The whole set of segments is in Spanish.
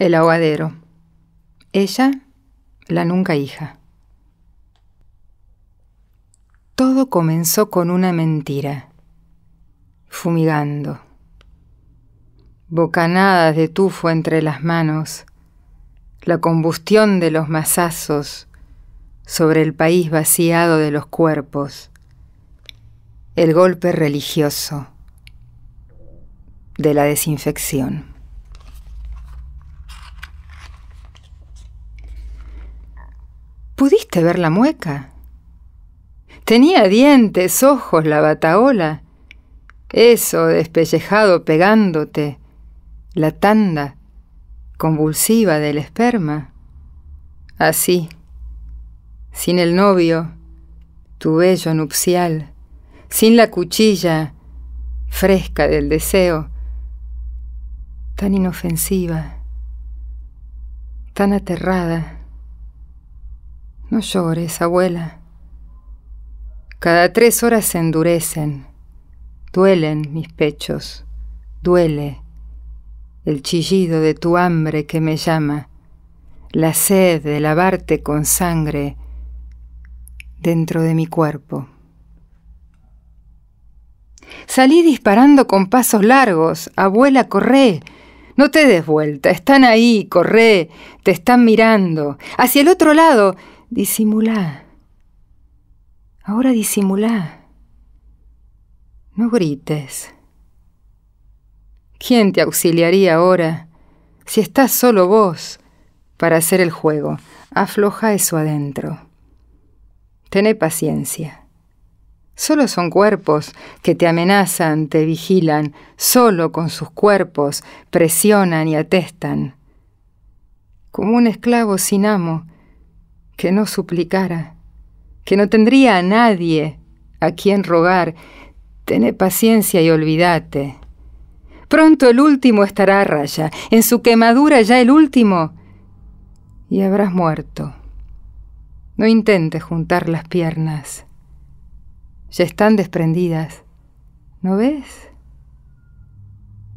El ahogadero. Ella, la nunca hija. Todo comenzó con una mentira. Fumigando. Bocanadas de tufo entre las manos. La combustión de los mazazos sobre el país vaciado de los cuerpos. El golpe religioso de la desinfección. ¿Pudiste ver la mueca? Tenía dientes, ojos, la bataola. Eso despellejado pegándote. La tanda convulsiva del esperma. Así, sin el novio, tu bello nupcial, sin la cuchilla fresca del deseo, tan inofensiva, tan aterrada no llores, abuela. Cada tres horas se endurecen. Duelen mis pechos. Duele el chillido de tu hambre que me llama, la sed de lavarte con sangre dentro de mi cuerpo. Salí disparando con pasos largos. Abuela, corre. No te des vuelta. Están ahí, Corre. Te están mirando. Hacia el otro lado. Disimula. Ahora disimula. No grites. ¿Quién te auxiliaría ahora si estás solo vos para hacer el juego? Afloja eso adentro. Tené paciencia. Solo son cuerpos que te amenazan, te vigilan, solo con sus cuerpos presionan y atestan. Como un esclavo sin amo, que no suplicara, que no tendría a nadie a quien rogar, Tene paciencia y olvídate. Pronto el último estará a raya, en su quemadura ya el último, y habrás muerto. No intentes juntar las piernas, ya están desprendidas, ¿no ves?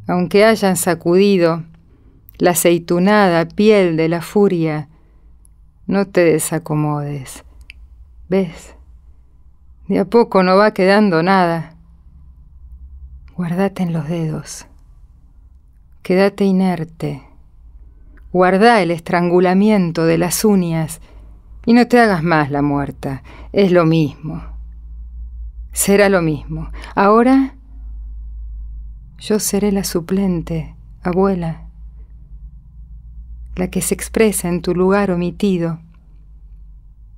Aunque hayan sacudido la aceitunada piel de la furia, no te desacomodes. ¿Ves? De a poco no va quedando nada. Guardate en los dedos. Quédate inerte. Guarda el estrangulamiento de las uñas y no te hagas más la muerta. Es lo mismo. Será lo mismo. Ahora yo seré la suplente, abuela la que se expresa en tu lugar omitido,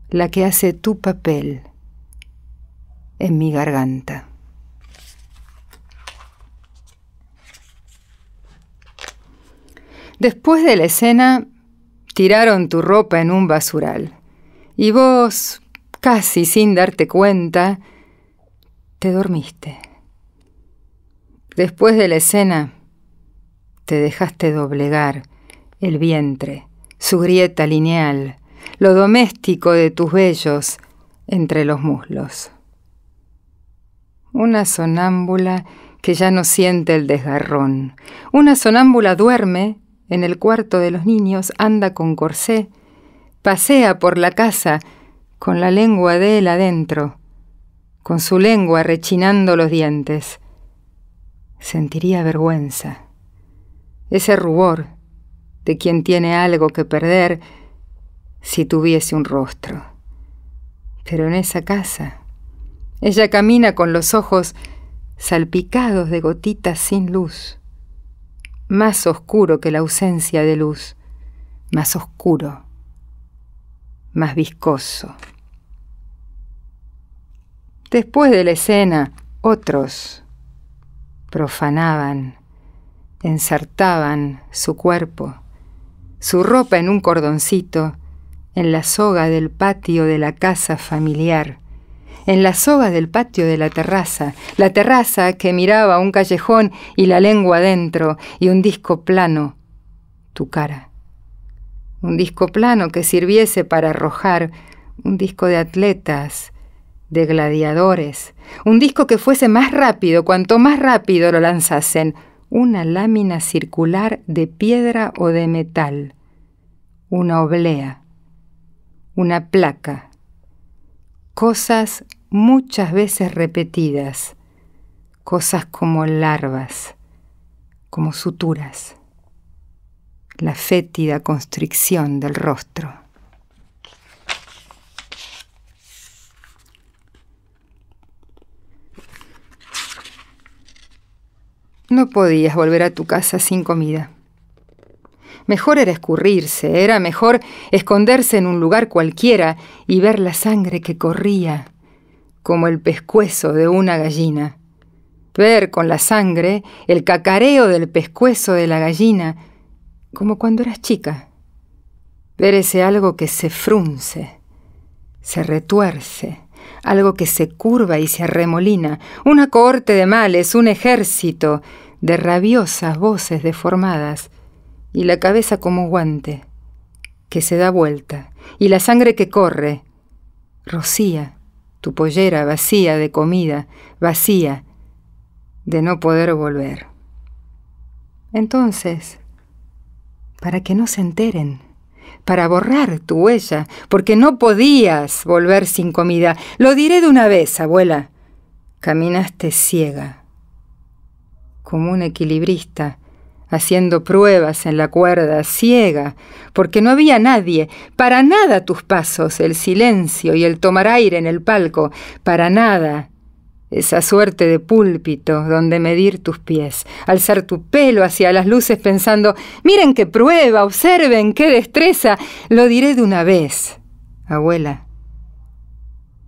la que hace tu papel en mi garganta. Después de la escena, tiraron tu ropa en un basural y vos, casi sin darte cuenta, te dormiste. Después de la escena, te dejaste doblegar el vientre, su grieta lineal, lo doméstico de tus vellos entre los muslos. Una sonámbula que ya no siente el desgarrón. Una sonámbula duerme en el cuarto de los niños, anda con corsé, pasea por la casa con la lengua de él adentro, con su lengua rechinando los dientes. Sentiría vergüenza, ese rubor de quien tiene algo que perder si tuviese un rostro. Pero en esa casa, ella camina con los ojos salpicados de gotitas sin luz, más oscuro que la ausencia de luz, más oscuro, más viscoso. Después de la escena, otros profanaban, ensartaban su cuerpo su ropa en un cordoncito, en la soga del patio de la casa familiar, en la soga del patio de la terraza, la terraza que miraba un callejón y la lengua adentro y un disco plano, tu cara. Un disco plano que sirviese para arrojar un disco de atletas, de gladiadores, un disco que fuese más rápido cuanto más rápido lo lanzasen, una lámina circular de piedra o de metal una oblea, una placa, cosas muchas veces repetidas, cosas como larvas, como suturas, la fétida constricción del rostro. No podías volver a tu casa sin comida. Mejor era escurrirse, era mejor esconderse en un lugar cualquiera y ver la sangre que corría, como el pescuezo de una gallina. Ver con la sangre el cacareo del pescuezo de la gallina, como cuando eras chica. Ver ese algo que se frunce, se retuerce, algo que se curva y se arremolina, una cohorte de males, un ejército de rabiosas voces deformadas, y la cabeza como guante, que se da vuelta, y la sangre que corre, rocía tu pollera vacía de comida, vacía de no poder volver. Entonces, para que no se enteren, para borrar tu huella, porque no podías volver sin comida. Lo diré de una vez, abuela. Caminaste ciega, como un equilibrista haciendo pruebas en la cuerda ciega, porque no había nadie, para nada tus pasos, el silencio y el tomar aire en el palco, para nada esa suerte de púlpito donde medir tus pies, alzar tu pelo hacia las luces pensando, miren qué prueba, observen qué destreza, lo diré de una vez, abuela,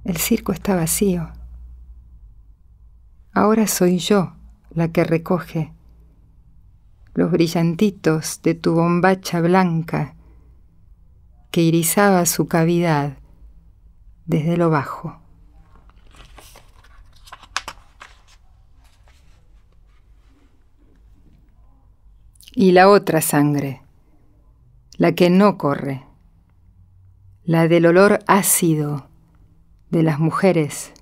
el circo está vacío. Ahora soy yo la que recoge los brillantitos de tu bombacha blanca que irizaba su cavidad desde lo bajo. Y la otra sangre, la que no corre, la del olor ácido de las mujeres,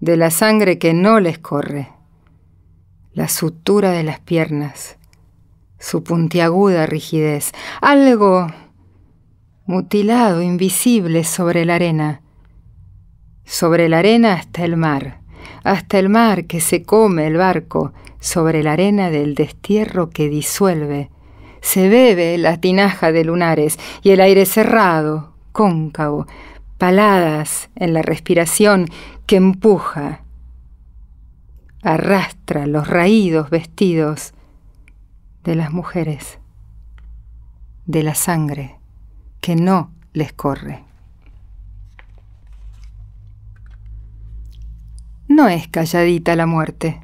de la sangre que no les corre, la sutura de las piernas, su puntiaguda rigidez, algo mutilado, invisible sobre la arena, sobre la arena hasta el mar, hasta el mar que se come el barco, sobre la arena del destierro que disuelve, se bebe la tinaja de lunares y el aire cerrado, cóncavo, paladas en la respiración que empuja, arrastra los raídos vestidos, de las mujeres, de la sangre que no les corre. No es calladita la muerte.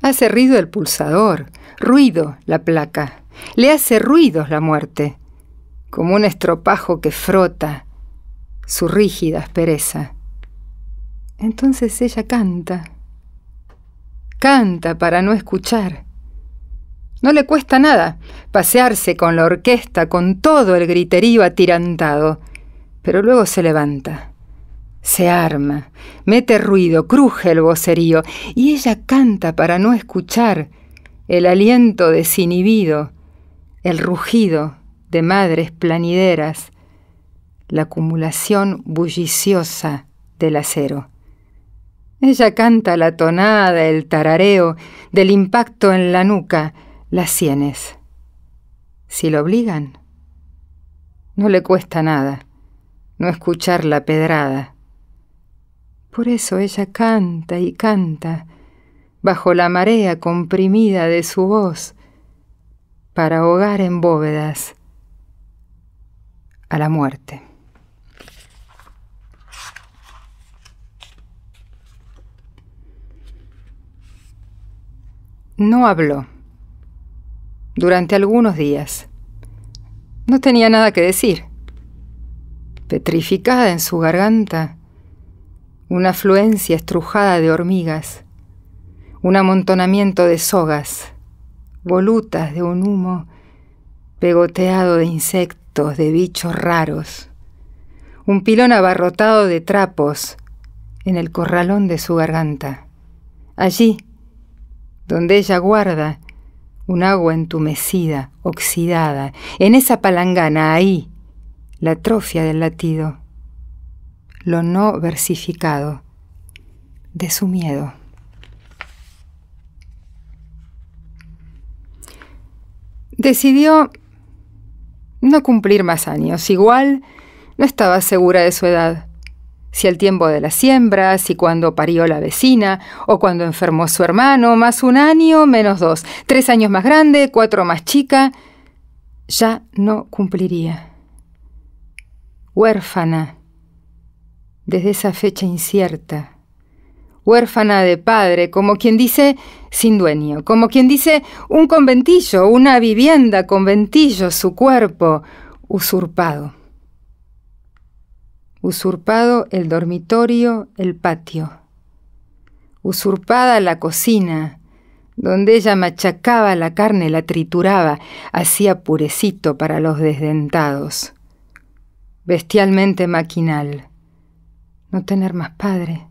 Hace ruido el pulsador, ruido la placa, le hace ruidos la muerte, como un estropajo que frota su rígida aspereza. Entonces ella canta, canta para no escuchar no le cuesta nada pasearse con la orquesta, con todo el griterío atirantado. Pero luego se levanta, se arma, mete ruido, cruje el vocerío, y ella canta para no escuchar el aliento desinhibido, el rugido de madres planideras, la acumulación bulliciosa del acero. Ella canta la tonada, el tarareo del impacto en la nuca, las sienes. Si lo obligan, no le cuesta nada no escuchar la pedrada. Por eso ella canta y canta, bajo la marea comprimida de su voz, para ahogar en bóvedas a la muerte. No habló durante algunos días. No tenía nada que decir. Petrificada en su garganta, una afluencia estrujada de hormigas, un amontonamiento de sogas, volutas de un humo pegoteado de insectos, de bichos raros, un pilón abarrotado de trapos en el corralón de su garganta. Allí, donde ella guarda un agua entumecida, oxidada, en esa palangana, ahí, la atrofia del latido, lo no versificado de su miedo. Decidió no cumplir más años, igual no estaba segura de su edad si el tiempo de la siembra, si cuando parió la vecina o cuando enfermó su hermano, más un año, menos dos, tres años más grande, cuatro más chica, ya no cumpliría. Huérfana, desde esa fecha incierta, huérfana de padre, como quien dice sin dueño, como quien dice un conventillo, una vivienda, conventillo, su cuerpo usurpado usurpado el dormitorio, el patio, usurpada la cocina, donde ella machacaba la carne, la trituraba, hacía purecito para los desdentados. Bestialmente maquinal. No tener más padre.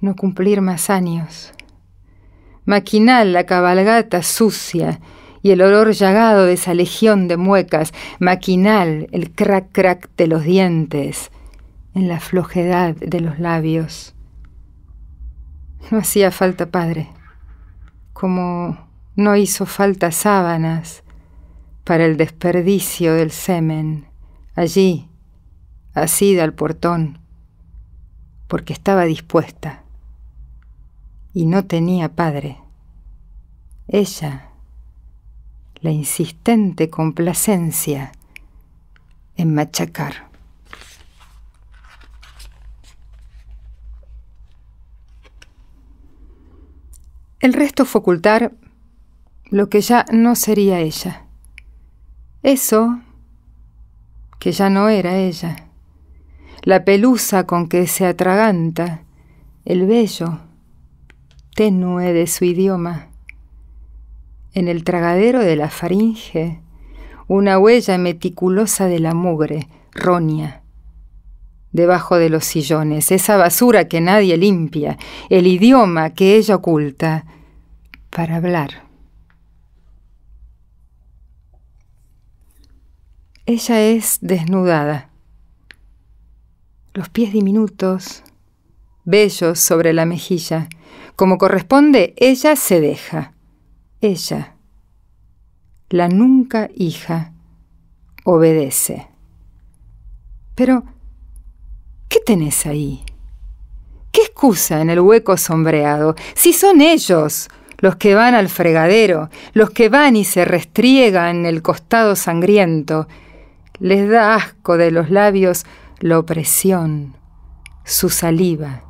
No cumplir más años. Maquinal la cabalgata sucia y el olor llagado de esa legión de muecas, maquinal, el crac crac de los dientes, en la flojedad de los labios. No hacía falta padre, como no hizo falta sábanas para el desperdicio del semen, allí, asida al portón, porque estaba dispuesta y no tenía padre. Ella la insistente complacencia en machacar. El resto fue ocultar lo que ya no sería ella. Eso que ya no era ella. La pelusa con que se atraganta, el vello tenue de su idioma en el tragadero de la faringe, una huella meticulosa de la mugre, roña. Debajo de los sillones, esa basura que nadie limpia, el idioma que ella oculta, para hablar. Ella es desnudada. Los pies diminutos, bellos sobre la mejilla. Como corresponde, ella se deja. Ella, la nunca hija, obedece. Pero, ¿qué tenés ahí? ¿Qué excusa en el hueco sombreado si son ellos los que van al fregadero, los que van y se restriegan el costado sangriento? Les da asco de los labios la opresión, su saliva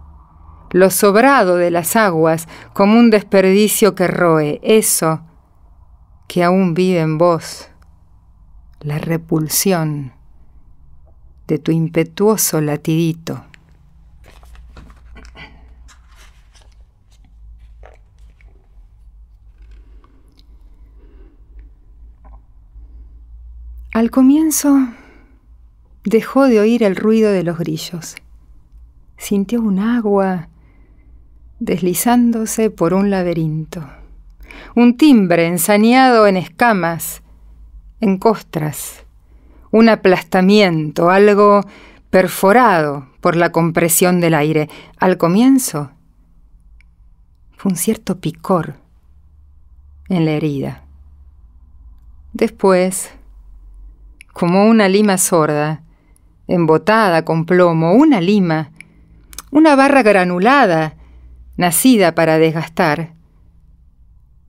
lo sobrado de las aguas como un desperdicio que roe, eso que aún vive en vos, la repulsión de tu impetuoso latidito. Al comienzo dejó de oír el ruido de los grillos. Sintió un agua deslizándose por un laberinto. Un timbre ensañado en escamas, en costras, un aplastamiento, algo perforado por la compresión del aire. Al comienzo fue un cierto picor en la herida. Después, como una lima sorda, embotada con plomo, una lima, una barra granulada nacida para desgastar,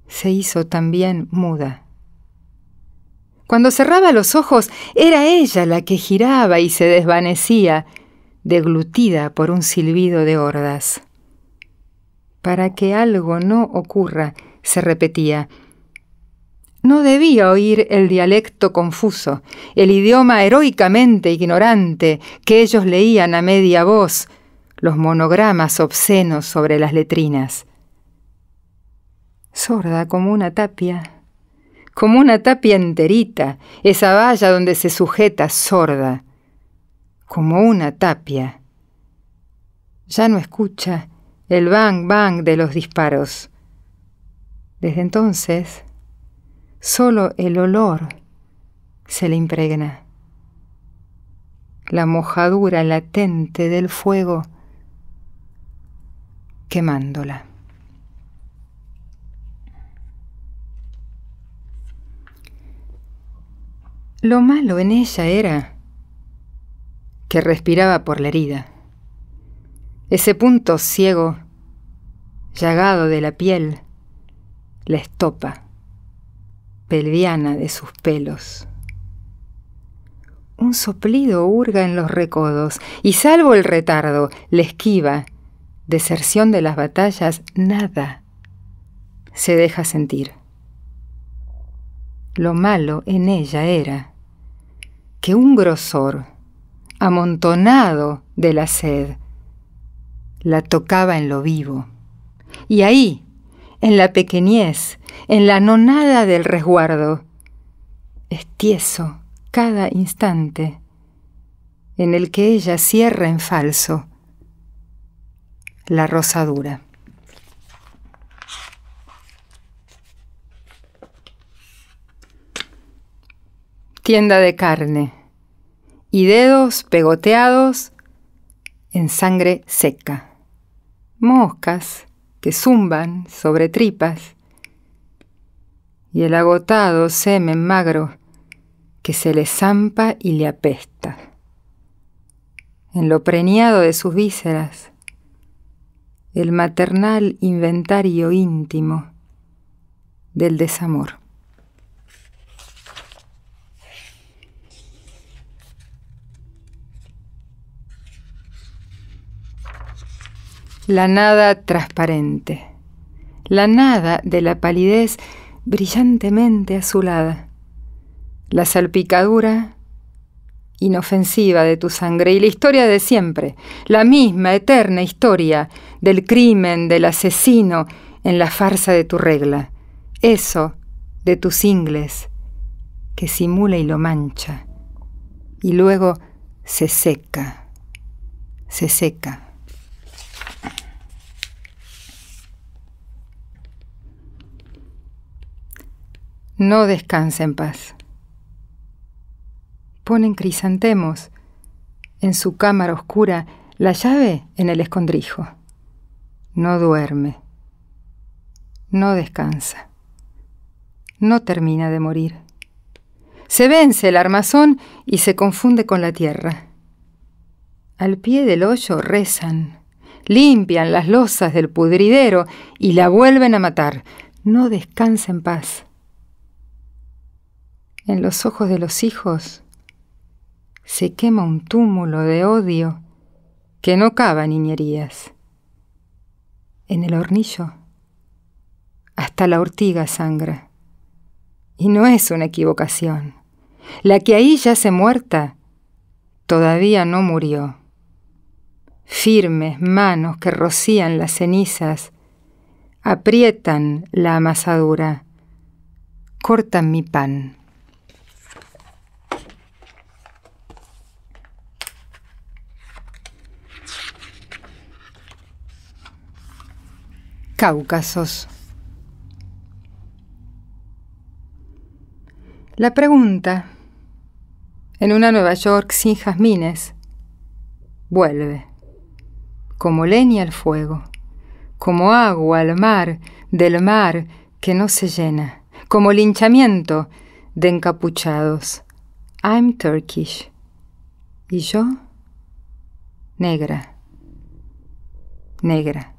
se hizo también muda. Cuando cerraba los ojos, era ella la que giraba y se desvanecía, deglutida por un silbido de hordas. Para que algo no ocurra, se repetía. No debía oír el dialecto confuso, el idioma heroicamente ignorante que ellos leían a media voz, los monogramas obscenos sobre las letrinas. Sorda como una tapia, como una tapia enterita, esa valla donde se sujeta sorda, como una tapia. Ya no escucha el bang bang de los disparos. Desde entonces, solo el olor se le impregna. La mojadura latente del fuego quemándola. Lo malo en ella era que respiraba por la herida. Ese punto ciego, llagado de la piel, la estopa pelviana de sus pelos. Un soplido hurga en los recodos y salvo el retardo, le esquiva deserción de las batallas, nada se deja sentir. Lo malo en ella era que un grosor amontonado de la sed la tocaba en lo vivo. Y ahí, en la pequeñez, en la nonada del resguardo, tieso cada instante en el que ella cierra en falso la rosadura. Tienda de carne y dedos pegoteados en sangre seca. Moscas que zumban sobre tripas y el agotado semen magro que se le zampa y le apesta. En lo preñado de sus vísceras, el maternal inventario íntimo del desamor. La nada transparente. La nada de la palidez brillantemente azulada. La salpicadura inofensiva de tu sangre y la historia de siempre, la misma eterna historia del crimen, del asesino, en la farsa de tu regla, eso de tus ingles, que simula y lo mancha, y luego se seca, se seca. No descansa en paz ponen crisantemos. En su cámara oscura, la llave en el escondrijo. No duerme. No descansa. No termina de morir. Se vence el armazón y se confunde con la tierra. Al pie del hoyo rezan, limpian las losas del pudridero y la vuelven a matar. No descansa en paz. En los ojos de los hijos se quema un túmulo de odio que no cava niñerías. En el hornillo hasta la ortiga sangra. Y no es una equivocación. La que ahí yace muerta todavía no murió. Firmes manos que rocían las cenizas aprietan la amasadura, cortan mi pan. Cáucasos. La pregunta, en una Nueva York sin jazmines, vuelve, como leña al fuego, como agua al mar, del mar que no se llena, como linchamiento de encapuchados. I'm Turkish. ¿Y yo? Negra. Negra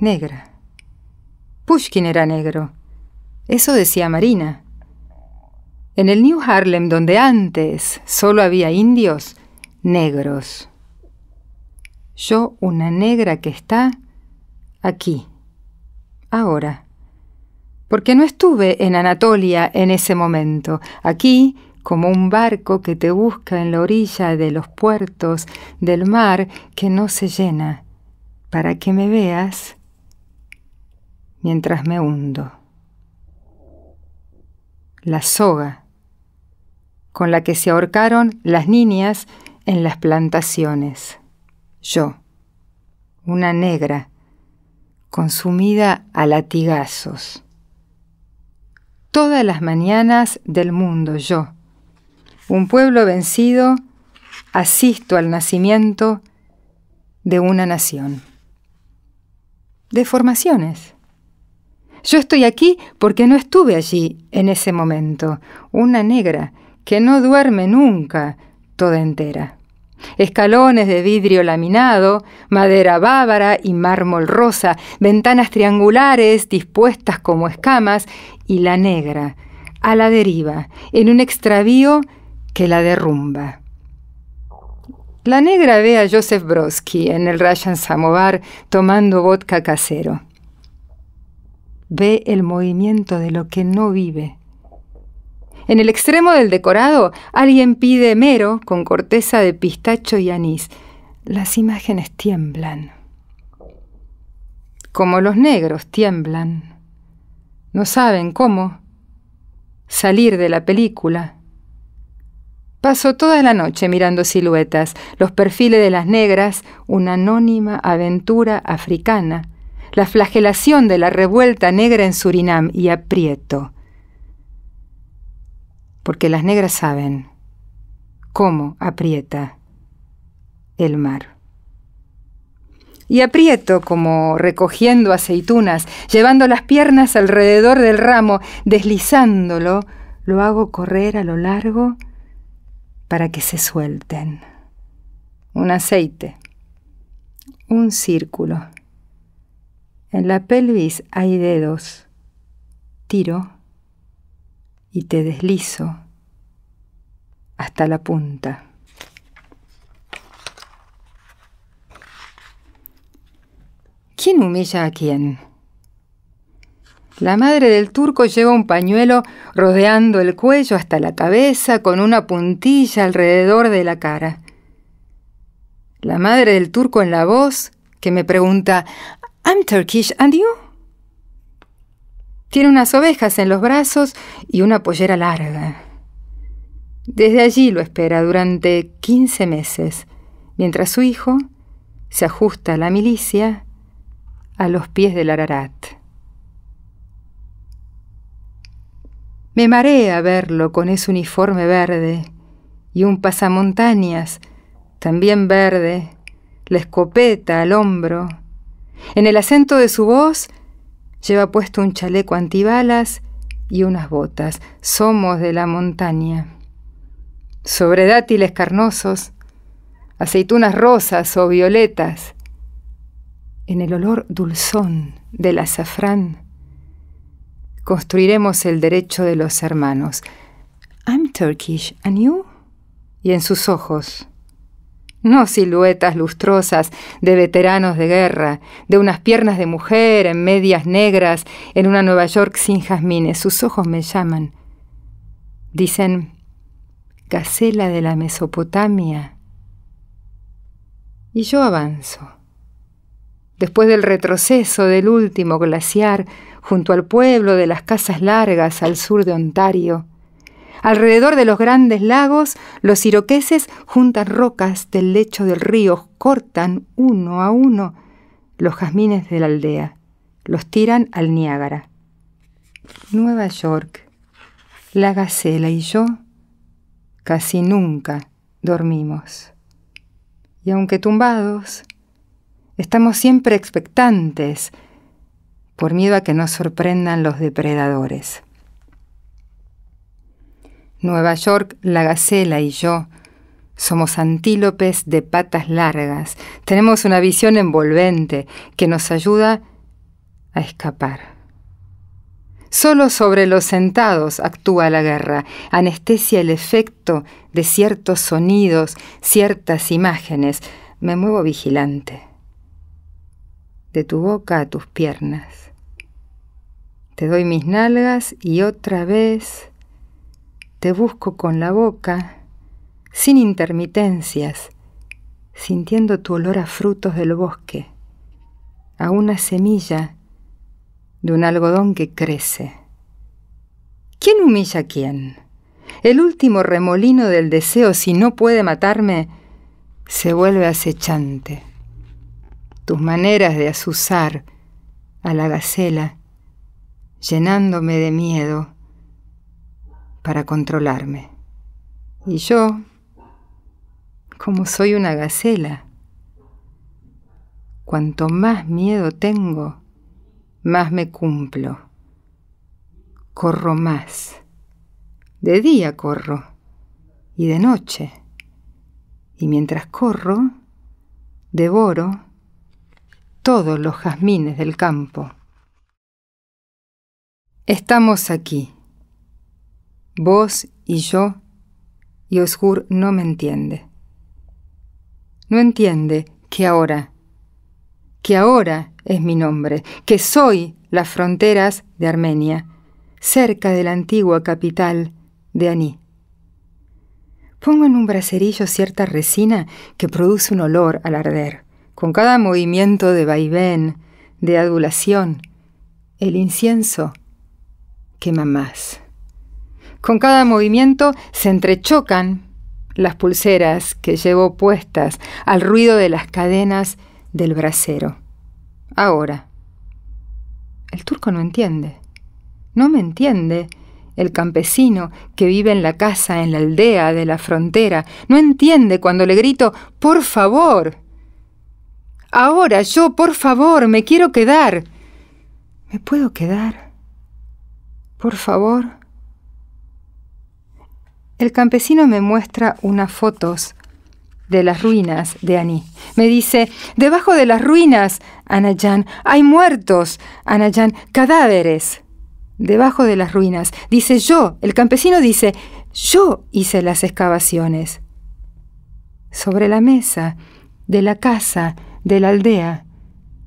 negra. Pushkin era negro. Eso decía Marina. En el New Harlem, donde antes solo había indios, negros. Yo, una negra que está aquí, ahora. Porque no estuve en Anatolia en ese momento. Aquí, como un barco que te busca en la orilla de los puertos del mar que no se llena, para que me veas mientras me hundo. La soga con la que se ahorcaron las niñas en las plantaciones. Yo, una negra, consumida a latigazos. Todas las mañanas del mundo yo, un pueblo vencido, asisto al nacimiento de una nación. Deformaciones. Yo estoy aquí porque no estuve allí en ese momento, una negra que no duerme nunca toda entera. Escalones de vidrio laminado, madera bávara y mármol rosa, ventanas triangulares dispuestas como escamas y la negra, a la deriva, en un extravío que la derrumba. La negra ve a Joseph Broski en el Russian Samovar tomando vodka casero ve el movimiento de lo que no vive. En el extremo del decorado, alguien pide mero con corteza de pistacho y anís. Las imágenes tiemblan. Como los negros tiemblan. No saben cómo salir de la película. Paso toda la noche mirando siluetas, los perfiles de las negras, una anónima aventura africana la flagelación de la revuelta negra en Surinam y aprieto. Porque las negras saben cómo aprieta el mar. Y aprieto como recogiendo aceitunas, llevando las piernas alrededor del ramo, deslizándolo, lo hago correr a lo largo para que se suelten. Un aceite, un círculo en la pelvis hay dedos. Tiro y te deslizo hasta la punta. ¿Quién humilla a quién? La madre del turco lleva un pañuelo rodeando el cuello hasta la cabeza con una puntilla alrededor de la cara. La madre del turco en la voz que me pregunta, I'm Turkish, and you? Tiene unas ovejas en los brazos y una pollera larga. Desde allí lo espera durante 15 meses, mientras su hijo se ajusta a la milicia a los pies del Ararat. Me marea verlo con ese uniforme verde y un pasamontañas, también verde, la escopeta al hombro en el acento de su voz lleva puesto un chaleco antibalas y unas botas. Somos de la montaña. Sobre dátiles carnosos, aceitunas rosas o violetas, en el olor dulzón del azafrán, construiremos el derecho de los hermanos. I'm Turkish, and you? Y en sus ojos, no siluetas lustrosas de veteranos de guerra, de unas piernas de mujer en medias negras, en una Nueva York sin jazmines. Sus ojos me llaman. Dicen, Gacela de la Mesopotamia. Y yo avanzo. Después del retroceso del último glaciar, junto al pueblo de las casas largas al sur de Ontario, Alrededor de los grandes lagos, los siroqueses juntan rocas del lecho del río, cortan uno a uno los jazmines de la aldea, los tiran al Niágara. Nueva York, la gacela y yo casi nunca dormimos. Y aunque tumbados, estamos siempre expectantes por miedo a que nos sorprendan los depredadores. Nueva York, la Gacela y yo somos antílopes de patas largas. Tenemos una visión envolvente que nos ayuda a escapar. Solo sobre los sentados actúa la guerra, anestesia el efecto de ciertos sonidos, ciertas imágenes. Me muevo vigilante. De tu boca a tus piernas. Te doy mis nalgas y otra vez te busco con la boca, sin intermitencias, sintiendo tu olor a frutos del bosque, a una semilla de un algodón que crece. ¿Quién humilla a quién? El último remolino del deseo, si no puede matarme, se vuelve acechante. Tus maneras de azuzar a la gacela, llenándome de miedo, para controlarme. Y yo, como soy una gacela, cuanto más miedo tengo, más me cumplo. Corro más. De día corro y de noche. Y mientras corro, devoro todos los jazmines del campo. Estamos aquí vos y yo, y Oscur no me entiende. No entiende que ahora, que ahora es mi nombre, que soy las fronteras de Armenia, cerca de la antigua capital de Aní. Pongo en un bracerillo cierta resina que produce un olor al arder. Con cada movimiento de vaivén, de adulación, el incienso quema más. Con cada movimiento se entrechocan las pulseras que llevo puestas al ruido de las cadenas del brasero. Ahora, el turco no entiende. No me entiende el campesino que vive en la casa, en la aldea de la frontera. No entiende cuando le grito, por favor. Ahora yo, por favor, me quiero quedar. ¿Me puedo quedar? Por favor. El campesino me muestra unas fotos de las ruinas de Aní. Me dice, debajo de las ruinas, Anayán, hay muertos, Anayán, cadáveres. Debajo de las ruinas, dice yo, el campesino dice, yo hice las excavaciones. Sobre la mesa, de la casa, de la aldea,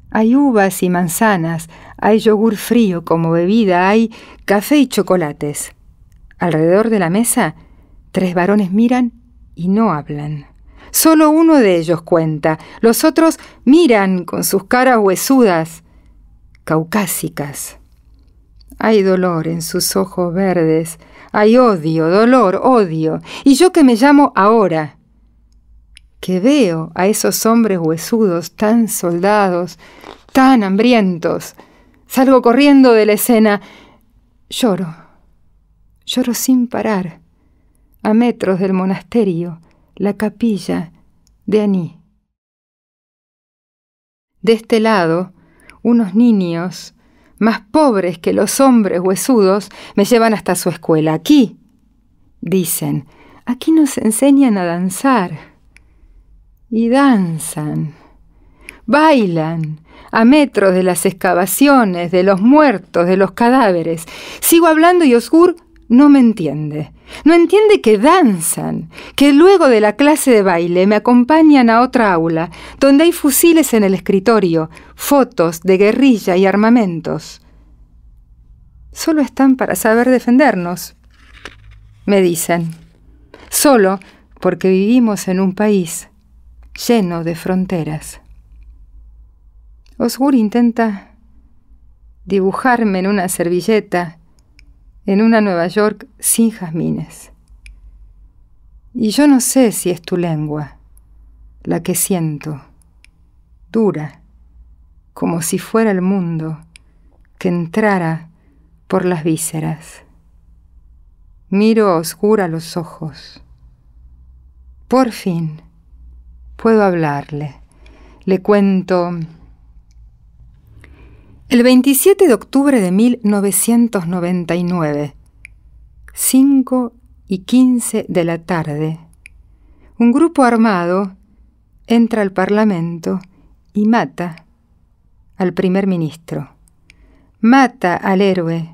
hay uvas y manzanas, hay yogur frío como bebida, hay café y chocolates. Alrededor de la mesa Tres varones miran y no hablan. Solo uno de ellos cuenta. Los otros miran con sus caras huesudas, caucásicas. Hay dolor en sus ojos verdes. Hay odio, dolor, odio. Y yo que me llamo ahora, que veo a esos hombres huesudos tan soldados, tan hambrientos. Salgo corriendo de la escena. Lloro. Lloro sin parar a metros del monasterio, la capilla de Aní. De este lado, unos niños, más pobres que los hombres huesudos, me llevan hasta su escuela. Aquí, dicen, aquí nos enseñan a danzar. Y danzan, bailan, a metros de las excavaciones, de los muertos, de los cadáveres. Sigo hablando y Osgur no me entiende. No entiende que danzan, que luego de la clase de baile me acompañan a otra aula, donde hay fusiles en el escritorio, fotos de guerrilla y armamentos. Solo están para saber defendernos, me dicen. Solo porque vivimos en un país lleno de fronteras. Osgur intenta dibujarme en una servilleta en una Nueva York sin jazmines. Y yo no sé si es tu lengua, la que siento, dura, como si fuera el mundo que entrara por las vísceras. Miro oscura los ojos. Por fin puedo hablarle. Le cuento el 27 de octubre de 1999, 5 y 15 de la tarde, un grupo armado entra al Parlamento y mata al primer ministro. Mata al héroe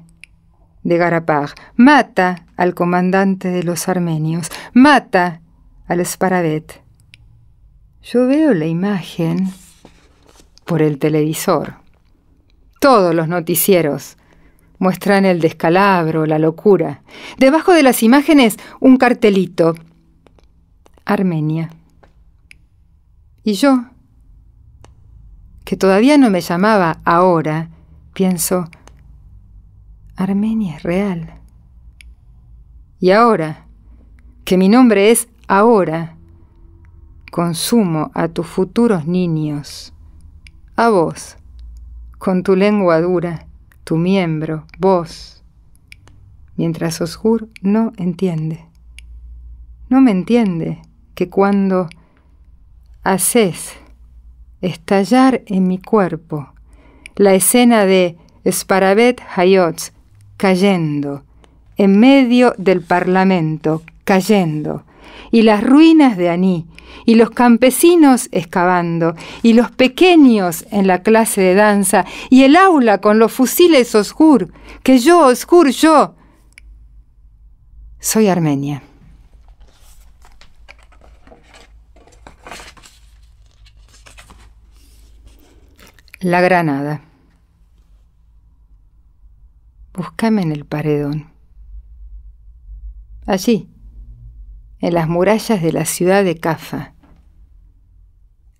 de Garapag, mata al comandante de los armenios, mata al Sparavet. Yo veo la imagen por el televisor. Todos los noticieros muestran el descalabro, la locura. Debajo de las imágenes, un cartelito. Armenia. Y yo, que todavía no me llamaba ahora, pienso, Armenia es real. Y ahora, que mi nombre es ahora, consumo a tus futuros niños, a vos, con tu lengua dura, tu miembro, vos, mientras Osgur no entiende. No me entiende que cuando haces estallar en mi cuerpo la escena de Sparabet Hayots cayendo en medio del Parlamento, cayendo, y las ruinas de Aní, y los campesinos excavando, y los pequeños en la clase de danza, y el aula con los fusiles oscur, que yo, oscur, yo. Soy Armenia. La Granada. Búscame en el paredón. Allí en las murallas de la ciudad de Cafa,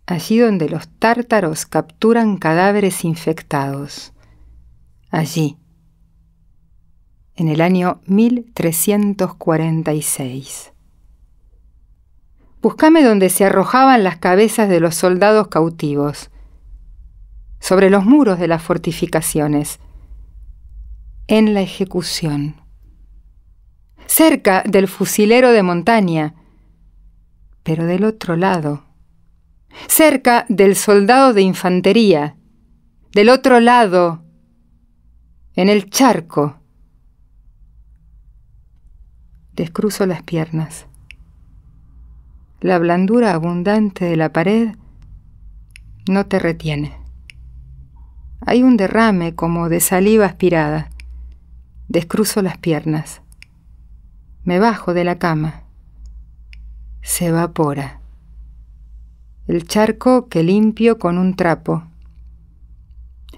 allí donde los tártaros capturan cadáveres infectados. Allí, en el año 1346. Buscame donde se arrojaban las cabezas de los soldados cautivos, sobre los muros de las fortificaciones, en la ejecución cerca del fusilero de montaña, pero del otro lado, cerca del soldado de infantería, del otro lado, en el charco. Descruzo las piernas. La blandura abundante de la pared no te retiene. Hay un derrame como de saliva aspirada. Descruzo las piernas. Me bajo de la cama. Se evapora. El charco que limpio con un trapo.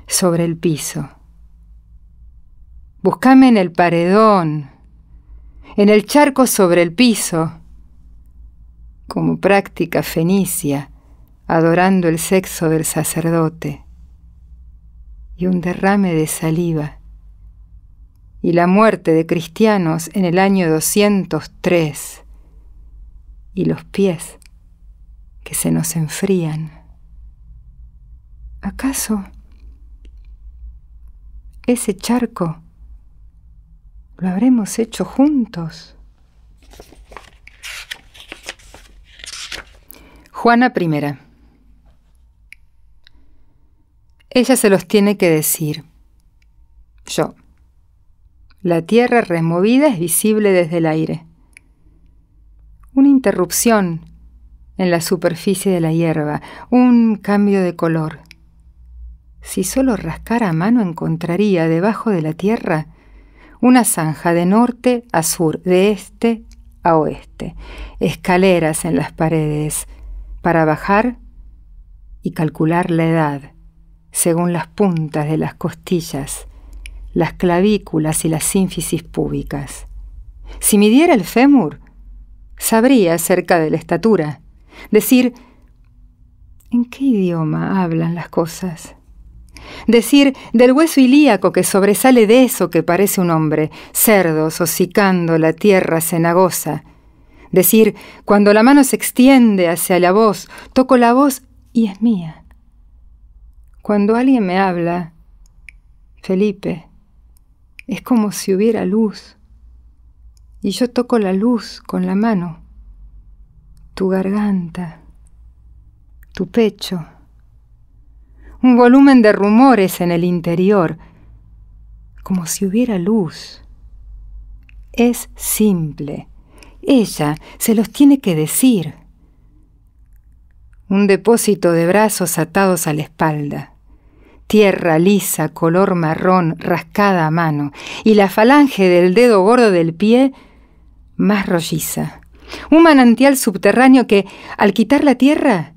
Sobre el piso. Buscame en el paredón, en el charco sobre el piso, como práctica fenicia, adorando el sexo del sacerdote, y un derrame de saliva y la muerte de cristianos en el año 203, y los pies que se nos enfrían. ¿Acaso ese charco lo habremos hecho juntos? Juana I. Ella se los tiene que decir la Tierra removida es visible desde el aire. Una interrupción en la superficie de la hierba, un cambio de color. Si solo rascara a mano encontraría debajo de la Tierra una zanja de norte a sur, de este a oeste, escaleras en las paredes para bajar y calcular la edad según las puntas de las costillas las clavículas y las sínfisis púbicas. Si midiera el fémur, sabría acerca de la estatura, decir ¿en qué idioma hablan las cosas? Decir del hueso ilíaco que sobresale de eso que parece un hombre, cerdo, hocicando la tierra cenagosa. Decir, cuando la mano se extiende hacia la voz, toco la voz y es mía. Cuando alguien me habla, Felipe, es como si hubiera luz. Y yo toco la luz con la mano. Tu garganta. Tu pecho. Un volumen de rumores en el interior. Como si hubiera luz. Es simple. Ella se los tiene que decir. Un depósito de brazos atados a la espalda tierra lisa, color marrón, rascada a mano, y la falange del dedo gordo del pie más rolliza. Un manantial subterráneo que, al quitar la tierra,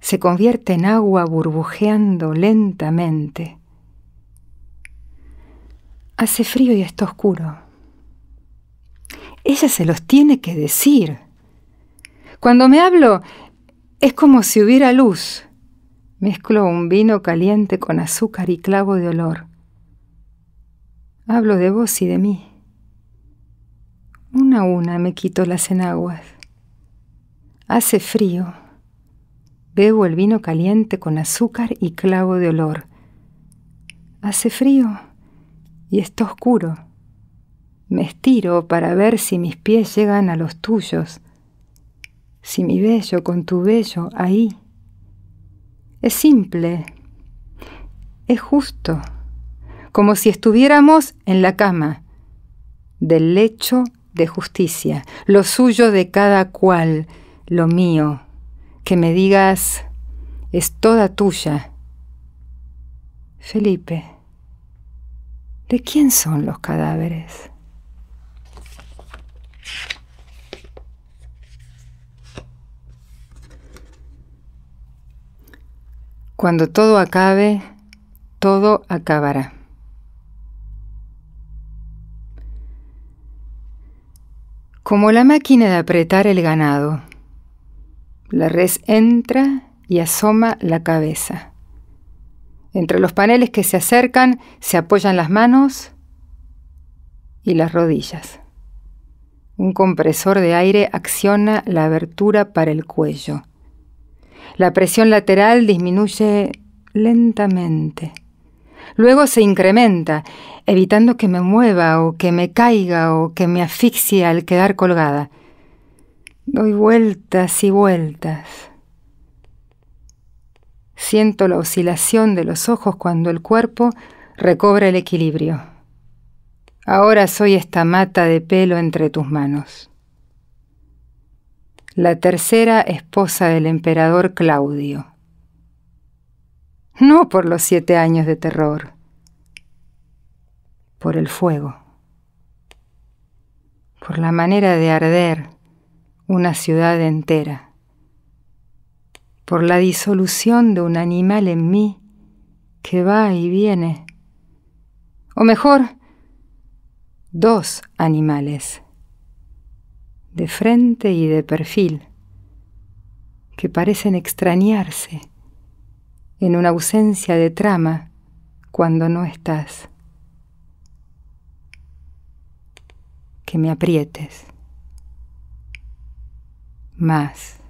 se convierte en agua burbujeando lentamente. Hace frío y está oscuro. Ella se los tiene que decir. Cuando me hablo, es como si hubiera luz Mezclo un vino caliente con azúcar y clavo de olor. Hablo de vos y de mí. Una a una me quito las enaguas. Hace frío. Bebo el vino caliente con azúcar y clavo de olor. Hace frío y está oscuro. Me estiro para ver si mis pies llegan a los tuyos, si mi bello con tu bello ahí es simple, es justo, como si estuviéramos en la cama del lecho de justicia, lo suyo de cada cual, lo mío, que me digas, es toda tuya. Felipe, ¿de quién son los cadáveres? Cuando todo acabe, todo acabará. Como la máquina de apretar el ganado, la res entra y asoma la cabeza. Entre los paneles que se acercan se apoyan las manos y las rodillas. Un compresor de aire acciona la abertura para el cuello. La presión lateral disminuye lentamente. Luego se incrementa, evitando que me mueva o que me caiga o que me asfixie al quedar colgada. Doy vueltas y vueltas. Siento la oscilación de los ojos cuando el cuerpo recobra el equilibrio. Ahora soy esta mata de pelo entre tus manos la tercera esposa del emperador Claudio. No por los siete años de terror, por el fuego, por la manera de arder una ciudad entera, por la disolución de un animal en mí que va y viene, o mejor, dos animales de frente y de perfil, que parecen extrañarse en una ausencia de trama cuando no estás. Que me aprietes más.